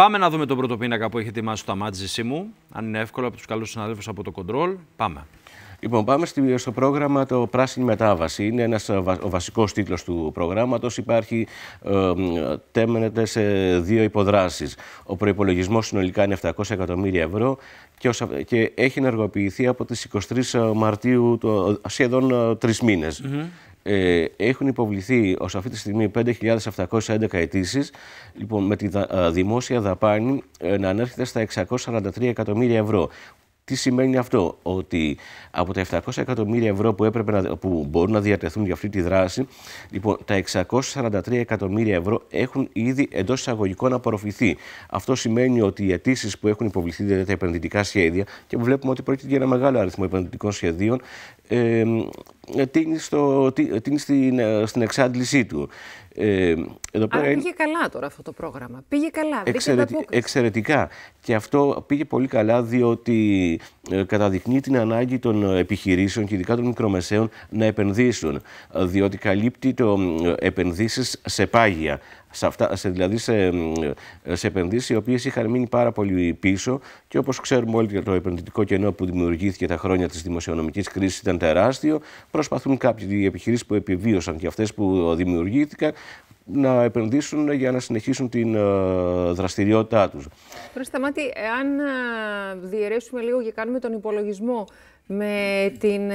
Πάμε να δούμε τον πρώτο πίνακα που έχει ετοιμάσει το αμάτζησή μου. Αν είναι εύκολο από τους καλούς συναδέλφους από το Control. Πάμε. Λοιπόν, πάμε στο πρόγραμμα το Πράσινη Μετάβαση. Είναι ένας ε, ο βασικός τίτλος του προγράμματος. Υπάρχει, ε, τέμενεται σε δύο υποδράσεις. Ο προϋπολογισμός συνολικά είναι 700 εκατομμύρια ευρώ και, και έχει ενεργοποιηθεί από τις 23 ε, Μαρτίου, το, σχεδόν ε, τρεις μήνες. Ε, έχουν υποβληθεί ως αυτή τη στιγμή 5.711 αιτήσεις, λοιπόν, με τη δημόσια δαπάνη ε, να ανέρχεται στα 643 εκατομμύρια ευρώ. Τι σημαίνει αυτό, ότι από τα 700 εκατομμύρια ευρώ που, έπρεπε να, που μπορούν να διατεθούν για αυτή τη δράση, λοιπόν, τα 643 εκατομμύρια ευρώ έχουν ήδη εντός εισαγωγικών απορροφηθεί. Αυτό σημαίνει ότι οι αιτήσεις που έχουν υποβληθεί, δηλαδή τα επενδυτικά σχέδια, και βλέπουμε ότι πρόκειται για ένα μεγάλο αριθμό επενδυτικών σχεδίων, ε, τίνει, στο, στην, στην εξάντλησή του. Ε, εδώ πέρα πήγε καλά τώρα αυτό το πρόγραμμα. Πήγε καλά. Εξαιρετικά. Και αυτό πήγε πολύ καλά διότι ε, καταδεικνύει την ανάγκη των επιχειρήσεων και ειδικά των μικρομεσαίων να επενδύσουν. Διότι καλύπτει το ε, επενδύσεις σε πάγια σε αυτά, σε, δηλαδή σε, σε επενδύσεις οι οποίες είχαν μείνει πάρα πολύ πίσω και όπως ξέρουμε όλοι για το επενδυτικό κενό που δημιουργήθηκε τα χρόνια της δημοσιονομικής κρίσης ήταν τεράστιο, προσπαθούν κάποιοι επιχειρήσεις που επιβίωσαν και αυτές που δημιουργήθηκαν να επενδύσουν για να συνεχίσουν την ε, δραστηριότητά τους. τα μάτια, αν ε, διαιρέσουμε λίγο και κάνουμε τον υπολογισμό με, την, ε,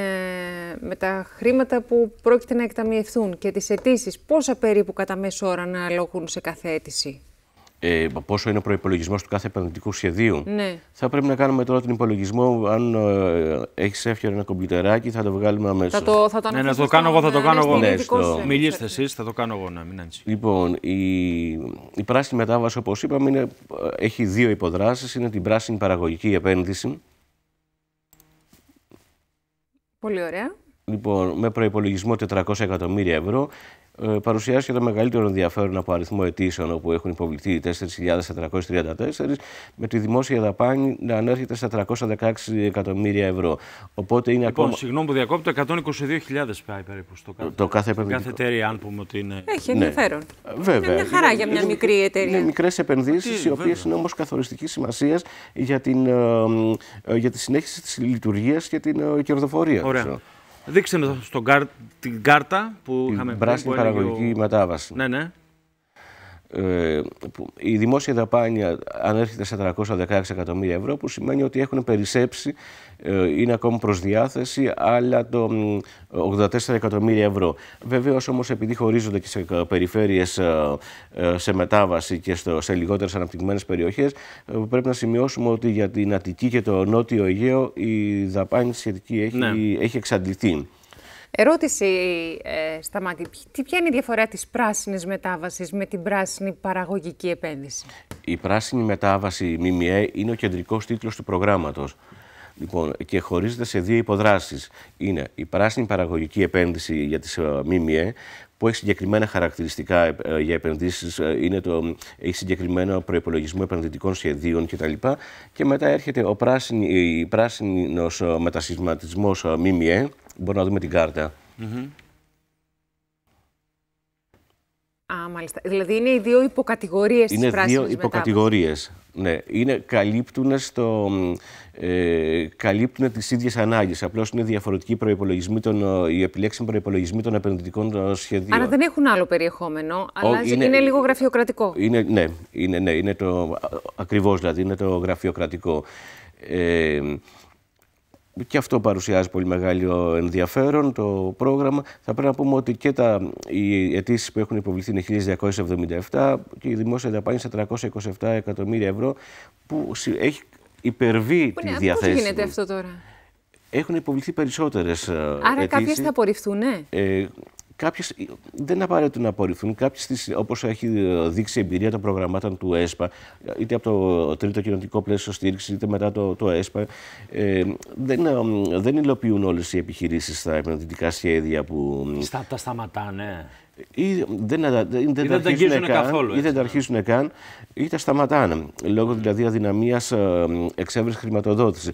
με τα χρήματα που πρόκειται να εκταμιευθούν και τις αιτήσεις, πόσα περίπου κατά μέσο ώρα να λογούν σε κάθε αίτηση. Ε, πόσο είναι ο προπολογισμό του κάθε επενδυτικού σχεδίου. Ναι. Θα πρέπει να κάνουμε τώρα τον υπολογισμό. Αν ε, έχεις έφτιαχνε ένα κομπιουτεράκι, θα το βγάλουμε αμέσως. Θα ναι, ναι, το κάνω εγώ, ναι, θα το κάνω εγώ. Ναι, στο... Μιλήστε εσείς, θα το κάνω εγώ, να Λοιπόν, η, η πράσινη μετάβαση, όπως είπαμε, ε, έχει δύο υποδράσεις. Είναι την πράσινη παραγωγική επένδυση, Πολύ ωραία. Λοιπόν, με προπολογισμό 400 εκατομμύρια ευρώ ε, παρουσιάζει και το μεγαλύτερο ενδιαφέρον από αριθμό αιτήσεων όπου έχουν υποβληθεί 4.434 με τη δημόσια δαπάνη να ανέρχεται στα 316 εκατομμύρια ευρώ. Οπότε είναι λοιπόν, ακόμα... συγγνώμη που διακόπτω, 122.000 πάει περίπου στο κάθε, το κάθε, κάθε εταιρεία, αν πούμε ότι είναι... Έχει ναι. ενδιαφέρον. Ε, βέβαια. Είναι μια χαρά για μια μικρή εταιρεία. Είναι μικρές επενδύσεις, οι οποίες είναι όμως καθοριστικής σημασίας για, την, ε, για τη συνέχιση της λειτουργίας και την κερδοφορία. Ωραία. Ξέρω. Δείξτε με την κάρτα που είχαμε Η πράσινη παραγωγική μετάβαση. Ναι, ναι. Ε, η δημόσια δαπάνη ανέρχεται σε 416 εκατομμύρια ευρώ, που σημαίνει ότι έχουν περισσέψει, ε, είναι ακόμη προς διάθεση, άλλα το 84 εκατομμύρια ευρώ. Βεβαίως όμως επειδή χωρίζονται και σε περιφέρειες ε, σε μετάβαση και σε λιγότερες αναπτυγμένες περιοχές, πρέπει να σημειώσουμε ότι για την Αττική και το Νότιο Αιγαίο η δαπάνη σχετική έχει, ναι. έχει εξαντληθεί. Ερώτηση, ε, μάτια, τι, ποια είναι η διαφορά της πράσινης μετάβασης με την πράσινη παραγωγική επένδυση. Η πράσινη μετάβαση ΜΜΕ είναι ο κεντρικός τίτλος του προγράμματος. Λοιπόν, και χωρίζεται σε δύο υποδράσεις. Είναι η πράσινη παραγωγική επένδυση για τις ε, ΜΜΕ, που έχει συγκεκριμένα χαρακτηριστικά ε, για επενδύσεις, ε, έχει συγκεκριμένο προπολογισμό επενδυτικών σχεδίων κτλ. Και μετά έρχεται ο πράσινη, πράσινο ΜΜΕ, Μπορούμε να δούμε την κάρτα. Mm -hmm. Α, μάλιστα. Δηλαδή είναι οι δύο υποκατηγορίες είναι της πράσινης Είναι δύο υποκατηγορίες. Ναι, είναι, καλύπτουν, στο, ε, καλύπτουν τις ίδιες ανάγκες. Απλώς είναι διαφορετικοί προϋπολογισμοί των, ε, οι επιλέξιμοι προϋπολογισμοί των επενδυτικών σχεδίων. Άρα δεν έχουν άλλο περιεχόμενο, αλλά Ο, είναι, είναι, λίγο γραφειοκρατικό. Είναι, ναι, είναι, ναι, είναι το, ακριβώς δηλαδή, είναι το γραφειοκρατικό. Ε, και αυτό παρουσιάζει πολύ μεγάλο ενδιαφέρον το πρόγραμμα. Θα πρέπει να πούμε ότι και τα, οι αιτήσεις που έχουν υποβληθεί είναι 1.277 και η δημόσια δαπάνη σε 327 εκατομμύρια ευρώ που έχει υπερβεί που τη Πώς γίνεται αυτό τώρα. Έχουν υποβληθεί περισσότερες ε, Άρα αιτήσεις. κάποιες θα απορριφθούν, ναι. Ε, κάποιες ε, δεν απαραίτητο να απορριφθούν. Κάποιες, όπως έχει ε, δείξει η εμπειρία των προγραμμάτων του ΕΣΠΑ, είτε από το τρίτο κοινωνικό πλαίσιο στήριξης, είτε μετά το, το ΕΣΠΑ, ε, δεν, ε, δεν υλοποιούν όλες οι επιχειρήσεις τα επενδυτικά σχέδια που... Τα σταματάνε ή δεν, τα αρχίσουν καθόλου, έτσι, ή δεν τα αρχίζουν καν ή τα σταματάνε. Λόγω δηλαδή αδυναμίας ε, εξέβρεση χρηματοδότηση.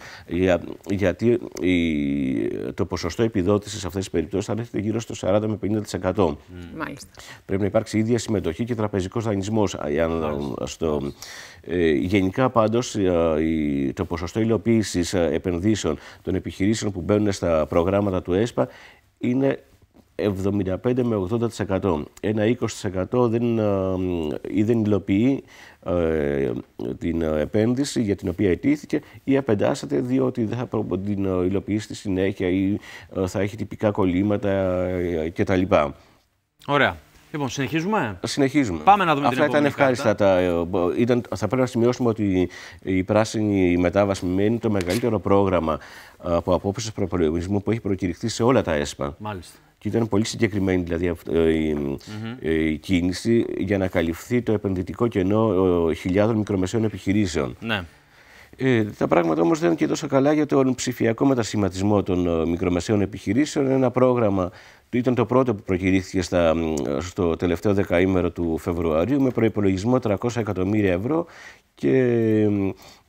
γιατί η, το ποσοστό επιδότησης σε αυτές τις περιπτώσεις θα έρχεται γύρω στο 40 με 50%. Μάλιστα. Πρέπει να υπάρξει ίδια συμμετοχή και τραπεζικός δανεισμός. Ε, ε, γενικά πάντως ε, το ποσοστό υλοποίησης επενδύσεων των επιχειρήσεων που μπαίνουν στα προγράμματα του ΕΣΠΑ είναι 75 με 80%. Ένα 20% δεν, ε, ή δεν υλοποιεί ε, την επένδυση για την οποία αιτήθηκε ή απεντάσσεται διότι δεν θα την υλοποιήσει στη συνέχεια ή ε, θα έχει τυπικά κολλήματα κτλ. Ωραία. Λοιπόν, συνεχίζουμε. Συνεχίζουμε. Πάμε να δούμε Αυτά την ήταν ευχάριστα. Τα, ε, ήταν, θα πρέπει να σημειώσουμε ότι η πράσινη μετάβαση μένει το μεγαλύτερο πρόγραμμα ε, από απόψε προπολογισμού που έχει προκηρυχθεί σε όλα τα ΕΣΠΑ. Μάλιστα. Και ήταν πολύ συγκεκριμένη δηλαδή, ε, η, κίνηση για να καλυφθεί το επενδυτικό κενό χιλιάδων μικρομεσαίων επιχειρήσεων. Ναι. Ε, τα πράγματα όμως δεν είναι και τόσο καλά για τον ψηφιακό μετασχηματισμό των μικρομεσαίων επιχειρήσεων. Ένα πρόγραμμα ήταν το πρώτο που προκηρύχθηκε στα, στο τελευταίο δεκαήμερο του Φεβρουαρίου με προϋπολογισμό 300 εκατομμύρια ευρώ και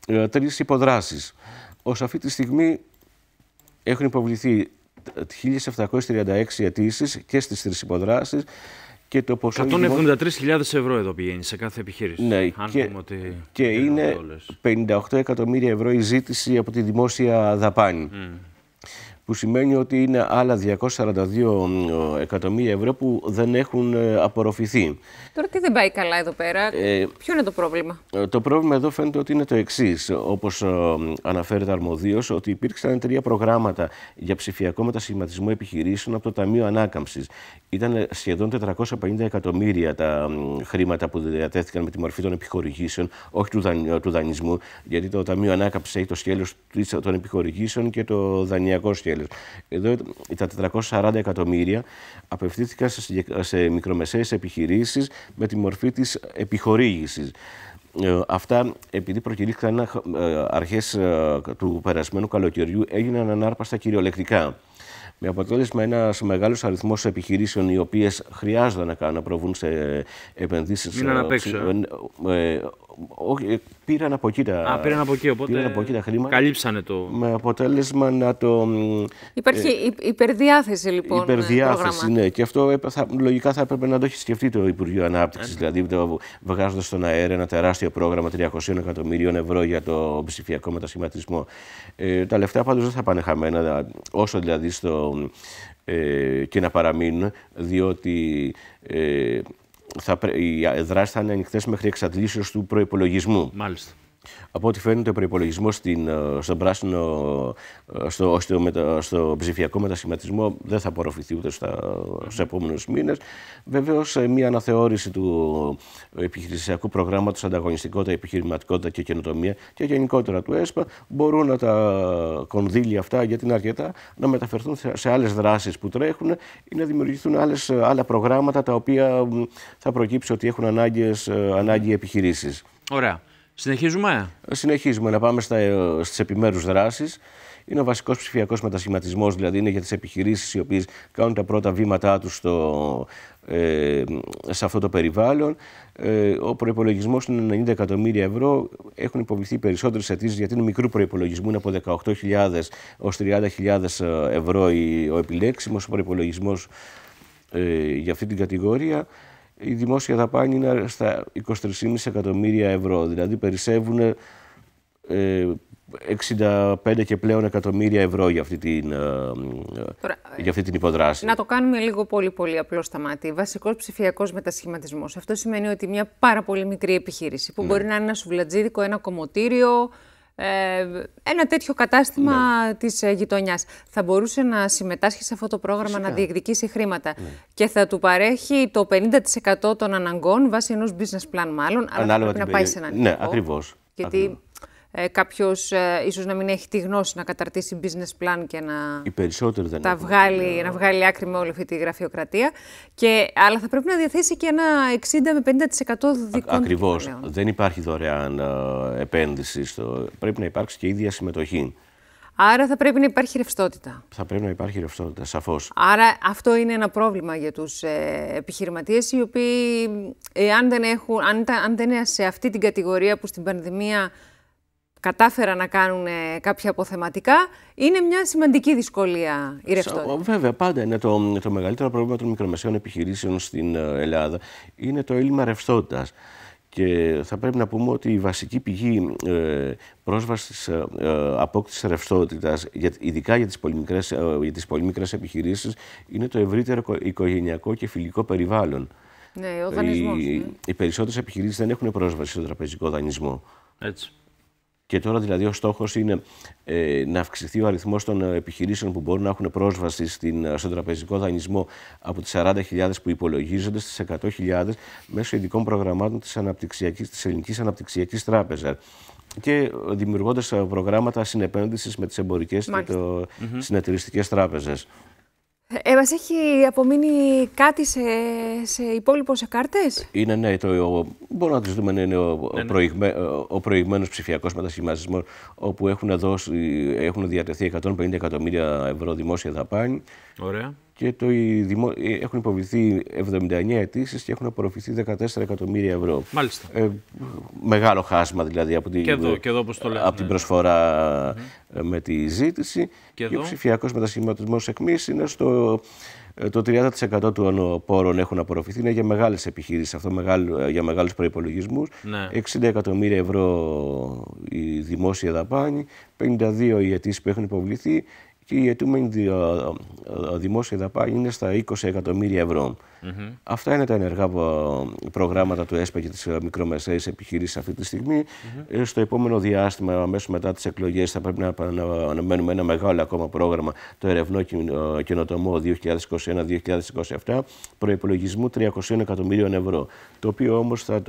ε, τρεις υποδράσεις. Ως αυτή τη στιγμή έχουν υποβληθεί 1.736 αιτήσεις και στις τρεις υποδράσεις και το 173.000 ευρώ εδώ πηγαίνει σε κάθε επιχείρηση. Ναι, και, ότι και είναι 58 εκατομμύρια ευρώ η ζήτηση από τη δημόσια δαπάνη που σημαίνει ότι είναι άλλα 242 εκατομμύρια ευρώ που δεν έχουν ε, απορροφηθεί. Τώρα τι δεν πάει καλά εδώ πέρα, ε, ποιο είναι το πρόβλημα. Ε, το πρόβλημα εδώ φαίνεται ότι είναι το εξής. Όπως ε, αναφέρεται αρμοδίως, ότι υπήρξαν τρία προγράμματα για ψηφιακό μετασχηματισμό επιχειρήσεων από το Ταμείο Ανάκαμψης. Ήταν σχεδόν 450 εκατομμύρια τα χρήματα που διατέθηκαν με τη μορφή των επιχορηγήσεων, όχι του, του δανεισμού, γιατί το Ταμείο Ανάκαμψης έχει το σχέλο των επιχορηγήσεων και το δανειακό εδώ τα 440 εκατομμύρια απευθύνθηκαν σε μικρομεσαίες επιχειρήσεις με τη μορφή της επιχορήγησης. Ε, αυτά, επειδή προκηρύχθηκαν ε, αρχές ε, του περασμένου καλοκαιριού, έγιναν ανάρπαστα κυριολεκτικά. Με αποτέλεσμα ένας μεγάλος αριθμός επιχειρήσεων οι οποίες χρειάζονταν να να προβούν σε επενδύσεις. Μείναν ε, απ' έξω. Ε, ε, πήραν από εκεί τα, Α, πήραν από εκεί, οπότε πήραν τα χρήματα. Καλύψανε το. Με αποτέλεσμα να το. Υπάρχει ε, υπερδιάθεση λοιπόν. Υπερδιάθεση, ναι. Και αυτό θα, λογικά θα έπρεπε να το έχει σκεφτεί το Υπουργείο Ανάπτυξης. Δηλαδή, βγάζοντας στον αέρα ένα τεράστιο πρόγραμμα 300 εκατομμυρίων ευρώ για το ψηφιακό μετασχηματισμό. Ε, τα λεφτά πάντως δεν θα πάνε χαμένα, όσο δηλαδή στο ε, και να παραμείνουν, διότι ε, θα, οι ε, δράσει θα είναι ανοιχτές μέχρι εξαντλήσεως του προπολογισμού. Μάλιστα. Από ό,τι φαίνεται, ο προπολογισμό ε, ε, στο πράσινο, στο, στο, στο ψηφιακό μετασχηματισμό δεν θα απορροφηθεί ούτε στου επόμενους μήνες. Βεβαίως, ε, μια αναθεώρηση του επιχειρησιακού προγράμματος Ανταγωνιστικότητα, Επιχειρηματικότητα και Καινοτομία και γενικότερα του ΕΣΠΑ μπορούν να τα κονδύλια αυτά, γιατί είναι αρκετά, να μεταφερθούν σε άλλες δράσεις που τρέχουν ή να δημιουργηθούν άλλες, άλλα προγράμματα τα οποία θα προκύψει ότι έχουν ανάγκες, ανάγκη επιχειρήσεις. Ωραία. Συνεχίζουμε. Ε, συνεχίζουμε να πάμε ε, στις επιμέρους δράσεις. Είναι ο βασικός ψηφιακός μετασχηματισμός, δηλαδή είναι για τις επιχειρήσεις οι οποίες κάνουν τα πρώτα βήματά τους ε, σε αυτό το περιβάλλον. ο προπολογισμό είναι 90 εκατομμύρια ευρώ. Έχουν υποβληθεί περισσότερες αιτήσεις γιατί είναι μικρού προπολογισμού, είναι από 18.000 έω 30.000 ευρώ ο επιλέξιμος προπολογισμό για αυτή την κατηγορία η δημόσια δαπάνη είναι στα 23,5 εκατομμύρια ευρώ. Δηλαδή περισσεύουν ε, 65 και πλέον εκατομμύρια ευρώ για αυτή την, ε, για αυτή την υποδράση. Να το κάνουμε λίγο πολύ πολύ απλό στα μάτια. Βασικός ψηφιακός μετασχηματισμός. Αυτό σημαίνει ότι μια πάρα πολύ μικρή επιχείρηση που ναι. μπορεί να είναι ένα σουβλατζίδικο, ένα κομωτήριο, ε, ένα τέτοιο κατάστημα ναι. της ε, γειτονιάς. Θα μπορούσε να συμμετάσχει σε αυτό το πρόγραμμα να διεκδικήσει χρήματα ναι. και θα του παρέχει το 50% των αναγκών βάσει ενός business plan μάλλον, αλλά πρέπει να πάει σε έναν Ναι, ακριβώς. Γιατί ε, κάποιος ε, ίσως να μην έχει τη γνώση να καταρτήσει business plan και να, δεν τα βγάλει, να βγάλει άκρη με όλη αυτή τη γραφειοκρατία. Και, αλλά θα πρέπει να διαθέσει και ένα 60 με 50% δικών Ακριβώ. Δεν υπάρχει δωρεάν ε, επένδυση. Στο... Πρέπει να υπάρξει και ίδια συμμετοχή. Άρα θα πρέπει να υπάρχει ρευστότητα. Θα πρέπει να υπάρχει ρευστότητα, σαφώς. Άρα αυτό είναι ένα πρόβλημα για τους ε, επιχειρηματίες, οι οποίοι, ε, δεν, έχουν, αν, αν δεν είναι σε αυτή την κατηγορία που στην πανδημία κατάφεραν να κάνουν ε, κάποια αποθεματικά, είναι μια σημαντική δυσκολία η ρευστότητα. Βέβαια, πάντα είναι το, το μεγαλύτερο πρόβλημα των μικρομεσαίων επιχειρήσεων στην ε, Ελλάδα. Είναι το έλλειμμα ρευστότητας. Και θα πρέπει να πούμε ότι η βασική πηγή ε, πρόσβασης ε, ε απόκτησης ρευστότητας, ειδικά για τις, πολύ μικρές, ε, για επιχειρήσεις, είναι το ευρύτερο οικογενειακό και φιλικό περιβάλλον. Ναι, ο δανεισμός. Οι, ναι. οι περισσότερες επιχειρήσεις δεν έχουν πρόσβαση στο τραπεζικό δανεισμό. Έτσι. Και τώρα δηλαδή ο στόχος είναι ε, να αυξηθεί ο αριθμός των ε, επιχειρήσεων που μπορούν να έχουν πρόσβαση στην, ε, στον τραπεζικό δανεισμό από τις 40.000 που υπολογίζονται στις 100.000 μέσω ειδικών προγραμμάτων της της Ελληνικής Αναπτυξιακής Τράπεζας. Και δημιουργώντας προγράμματα συνεπένδυσης με τις εμπορικές και το... mm -hmm. συνεταιριστικές τράπεζες. Ε, έχει απομείνει κάτι σε, σε υπόλοιπο σε κάρτες. Είναι ναι, το, μπορούμε να τους δούμε είναι ο, ναι, ναι. προηγμένος ψηφιακός μετασχηματισμός, όπου έχουν, δώσει, έχουν διατεθεί 150 εκατομμύρια ευρώ δημόσια δαπάνη. Και το, δημο, ε, έχουν υποβληθεί 79 αιτήσεις και έχουν απορροφηθεί 14 εκατομμύρια ευρώ. Μάλιστα. Ε, μεγάλο χάσμα δηλαδή από την, και εδώ, και εδώ από την ναι. προσφορά ε, με τη ζήτηση. Και, και ο ψηφιακός μετασχηματισμός εκμή είναι στο ε, το 30% των ε, πόρων έχουν απορροφηθεί. Είναι για μεγάλες επιχειρήσει αυτό, ε, για μεγάλους προπολογισμού. 60 ναι. εκατομμύρια ευρώ η δημόσια δαπάνη, 52 οι αιτήσεις που έχουν υποβληθεί, και η αιτούμενη ε, ε, ε, δημόσια δαπάνη είναι στα 20 εκατομμύρια ευρώ. Αυτά είναι τα ενεργά προγράμματα του ΕΣΠΑ και της μικρομεσαίας επιχειρήσης αυτή τη στιγμή. Στο επόμενο διάστημα, αμέσως μετά τις εκλογές, θα πρέπει να αναμένουμε ένα μεγάλο ακόμα πρόγραμμα, το Ερευνό Καινοτομό 2021-2027, προϋπολογισμού 300 εκατομμύριων ευρώ, το οποίο όμως θα,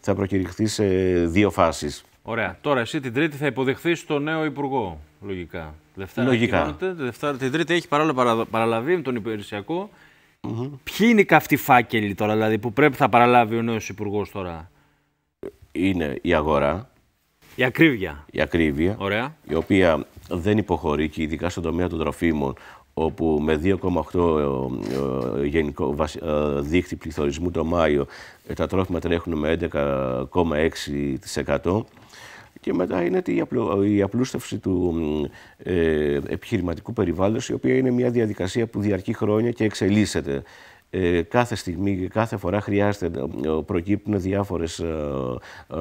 θα προκηρυχθεί σε δύο φάσεις. Ωραία. Τώρα εσύ την Τρίτη θα υποδεχθείς τον νέο Υπουργό. Λογικά. Δευτέρα Λογικά. Δευτέρα, την Τρίτη έχει παράλληλα παραλαβεί με τον υπηρεσιακό. Mm Ποιοι είναι οι καυτοί φάκελοι τώρα, δηλαδή, που πρέπει να παραλάβει ο νέος υπουργός τώρα, Είναι η αγορά. Η ακρίβεια. Η ακρίβεια. Ωραία. Η οποία δεν υποχωρεί και ειδικά στον τομέα των τροφίμων, όπου με 2,8 ε, ε, γενικό ε, δίχτυ πληθωρισμού το Μάιο τα τρόφιμα τρέχουν με 11,6% και μετά είναι η απλούστευση του ε, επιχειρηματικού περιβάλλοντος, η οποία είναι μια διαδικασία που διαρκεί χρόνια και εξελίσσεται. Ε, κάθε στιγμή, κάθε φορά χρειάζεται, ε, προκύπτουν διάφορες ε,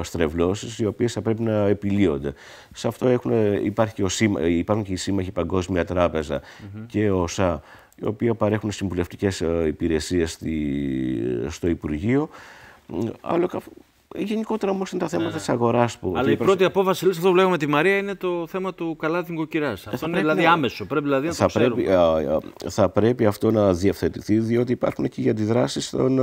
στρεβλώσεις οι οποίες θα πρέπει να επιλύονται. Σε αυτό έχουν, υπάρχει και ο, υπάρχουν και οι σύμμαχοι Παγκόσμια Τράπεζα και ο ΣΑ, οι οποίοι παρέχουν συμβουλευτικές υπηρεσίες στη, στο Υπουργείο. Αλλά Γενικότερα όμως είναι τα θέματα ναι. ναι. της αγοράς που. Αλλά η πρώτη προσ... απόφαση, λύση, αυτό που βλέπουμε τη Μαρία, είναι το θέμα του καλά κουρά. Ε, αυτό είναι δηλαδή άμεσο. Πρέπει δηλαδή να θα το πρέπει, α, θα πρέπει αυτό να διευθετηθεί, διότι υπάρχουν και οι αντιδράσεις των,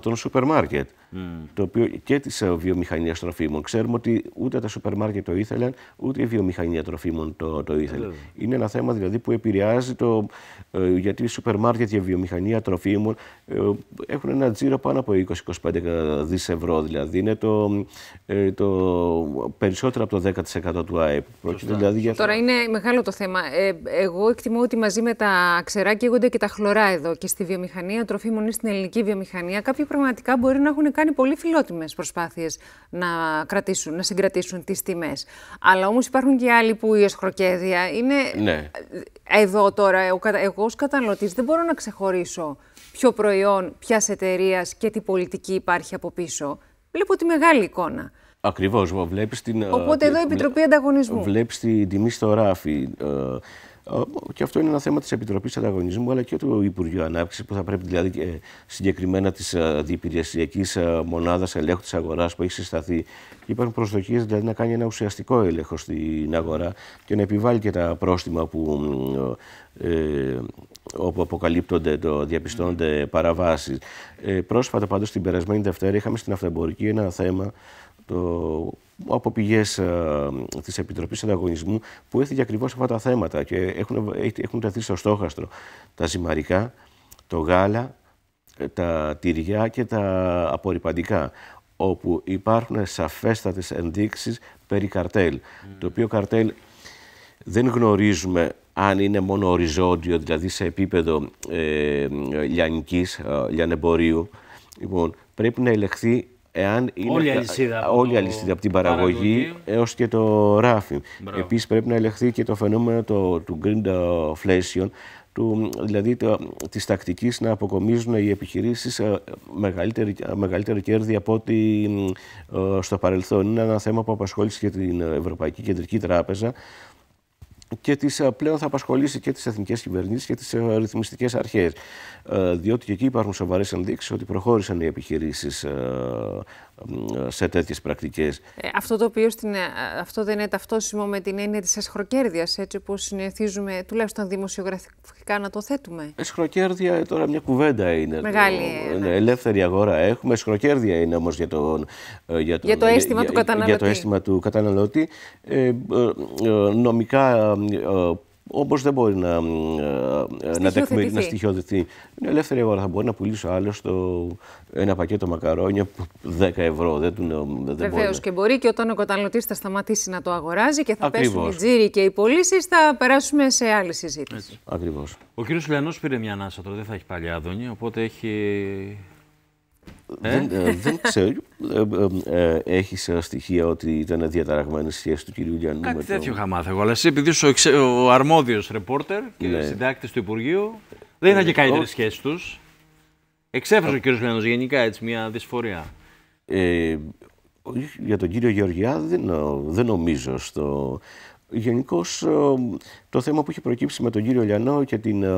των σούπερ μάρκετ. Mm. Το οποίο και της ε, βιομηχανίας τροφίμων. Ξέρουμε ότι ούτε τα σούπερ μάρκετ το ήθελαν, ούτε η βιομηχανία τροφίμων το, το ήθελε. Mm. Είναι ένα θέμα δηλαδή που επηρεάζει το. γιατί οι σούπερ μάρκετ και η βιομηχανία τροφίμων έχουν ένα τζίρο πάνω από 20-25 δι ευρώ δηλαδή. Είναι το, ε, το περισσότερο από το 10% του ΑΕΠ. Πρόκειται, δηλαδή, για... Τώρα είναι μεγάλο το θέμα. Ε, εγώ εκτιμώ ότι μαζί με τα ξερά καίγονται και τα χλωρά εδώ και στη βιομηχανία τροφίμων ή στην ελληνική βιομηχανία. Κάποιοι πραγματικά μπορεί να έχουν κάνει πολύ φιλότιμες προσπάθειες να, κρατήσουν, να συγκρατήσουν τις τιμές. Αλλά όμως υπάρχουν και άλλοι που η εσχροκέδια είναι. Ναι. Εδώ τώρα, εγώ ως καταναλωτής δεν μπορώ να ξεχωρίσω ποιο προϊόν, ποιας εταιρείας και τι πολιτική υπάρχει από πίσω βλέπω τη μεγάλη εικόνα. Ακριβώς. Βλέπεις την. Ε, Οπότε εδώ η Επιτροπή Ανταγωνισμού. Βλέπεις την τιμή στο ράφι. Ε, ε, και αυτό είναι ένα θέμα της Επιτροπής Ανταγωνισμού αλλά και του Υπουργείου Ανάπτυξης, που θα πρέπει δηλαδή ε, συγκεκριμένα της ε, διεπηρεσιακή μονάδας ελέγχου της αγοράς που έχει συσταθεί. Υπάρχουν προσδοκίες δηλαδή να κάνει ένα ουσιαστικό έλεγχο στην αγορά και να επιβάλλει και τα πρόστιμα που ε, όπου αποκαλύπτονται, το, διαπιστώνονται παραβάσεις. πρόσφατα πάντως την περασμένη Δευτέρα είχαμε στην αυτοεμπορική ένα θέμα το, από πηγές ε, της Επιτροπής Ανταγωνισμού που έθιγε ακριβώς αυτά τα θέματα και έχουν, έχουν τεθεί στο στόχαστρο τα ζυμαρικά, το γάλα, ε, τα τυριά και τα απορριπαντικά όπου υπάρχουν σαφέστατες ενδείξεις περί καρτέλ. Mm. Το οποίο καρτέλ δεν γνωρίζουμε αν είναι μόνο οριζόντιο, δηλαδή σε επίπεδο ε, λιανικής, ε, λιανεμπορίου. Λοιπόν, πρέπει να ελεχθεί Εάν όλη η αλυσίδα. από την παραγωγή έως και το ράφι. Επίσης πρέπει να ελεγχθεί και το φαινόμενο το, του green deflation, του, δηλαδή το, της τακτικής να αποκομίζουν οι επιχειρήσεις ε, μεγαλύτερη, ε, μεγαλύτερη κέρδη από ό,τι ε, στο παρελθόν. Είναι ένα θέμα που απασχόλησε και την Ευρωπαϊκή Κεντρική Τράπεζα και τις, ε, πλέον θα απασχολήσει και τις εθνικές κυβερνήσεις και τις ε, ρυθμιστικές αρχές. Ε, διότι και εκεί υπάρχουν σοβαρές ενδείξεις ότι προχώρησαν οι επιχειρήσεις σε τέτοιες πρακτικές. Ε, αυτό το οποίο στην, ε, αυτό δεν είναι ταυτόσιμο με την έννοια της εσχροκέρδειας, έτσι όπως συνηθίζουμε τουλάχιστον δημοσιογραφικά να το θέτουμε. Εσχροκέρδεια ε, τώρα μια κουβέντα είναι. Μεγάλη. Ναι, ναι. Ελεύθερη αγορά έχουμε, εσχροκέρδεια είναι όμως για, για, το, για το αίσθημα για, του καταναλωτή. το του καταναλωτή. ε, νομικά Όπως δεν μπορεί να, ε, να, Είναι να Είναι ελεύθερη αγορά θα μπορεί να πουλήσει άλλο ένα πακέτο μακαρόνια 10 ευρώ. Δεν, δεν Βεβαίως και μπορεί και όταν ο καταναλωτή θα σταματήσει να το αγοράζει και θα Ακριβώς. πέσουν οι τζίροι και οι πωλήσεις, θα περάσουμε σε άλλη συζήτηση. Ακριβώς. Ο κ. Λιανός πήρε μια ανάσα τώρα, δεν θα έχει παλιά άδωνη, οπότε έχει ε? Ε, δεν, ξέρω. Ε, έχει στοιχεία ότι ήταν διαταραγμένη η σχέση του κυρίου Γιάννου. Κάτι τέτοιο είχα μάθει εγώ. Αλλά εσύ, επειδή ο αρμόδιο ρεπόρτερ και ναι. συντάκτης του Υπουργείου, δεν ήταν και καλύτερη σχέση τους. Εξέφρασε ο κύριος Γιάννου γενικά έτσι μια δυσφορία. για τον κύριο Γεωργιάδη δεν νομίζω στο, Γενικώς ε, το θέμα που είχε προκύψει με τον κύριο Λιανό και, την, ε,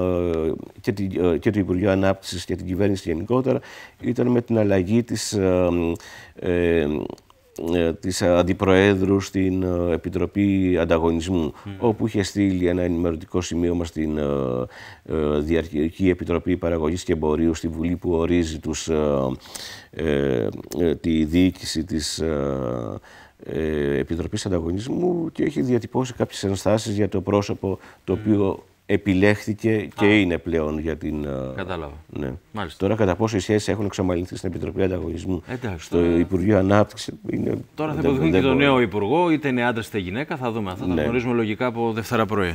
και, την, ε, και το Υπουργείο Ανάπτυξης και την κυβέρνηση γενικότερα ήταν με την αλλαγή της της Αντιπροέδρου στην Επιτροπή Ανταγωνισμού, όπου είχε στείλει ένα ενημερωτικό μα στην ε, Επιτροπή Παραγωγής και Εμπορίου στη Βουλή που ορίζει τους, ε, τη διοίκηση της ε, Επιτροπής Ανταγωνισμού και έχει διατυπώσει κάποιες ενστάσεις για το πρόσωπο το οποίο επιλέχθηκε και είναι πλέον για την... Κατάλαβα. Ναι. Μάλιστα. Τώρα κατά πόσο οι σχέσεις έχουν εξομαλυνθεί στην Επιτροπή Ανταγωνισμού Εντάξει, στο Υπουργείο Ανάπτυξης είναι... Τώρα θα δούμε και τον νέο Υπουργό, είτε είναι άντρας είτε γυναίκα, θα δούμε. Θα τα ναι. γνωρίζουμε λογικά από Δευτέρα πρωί.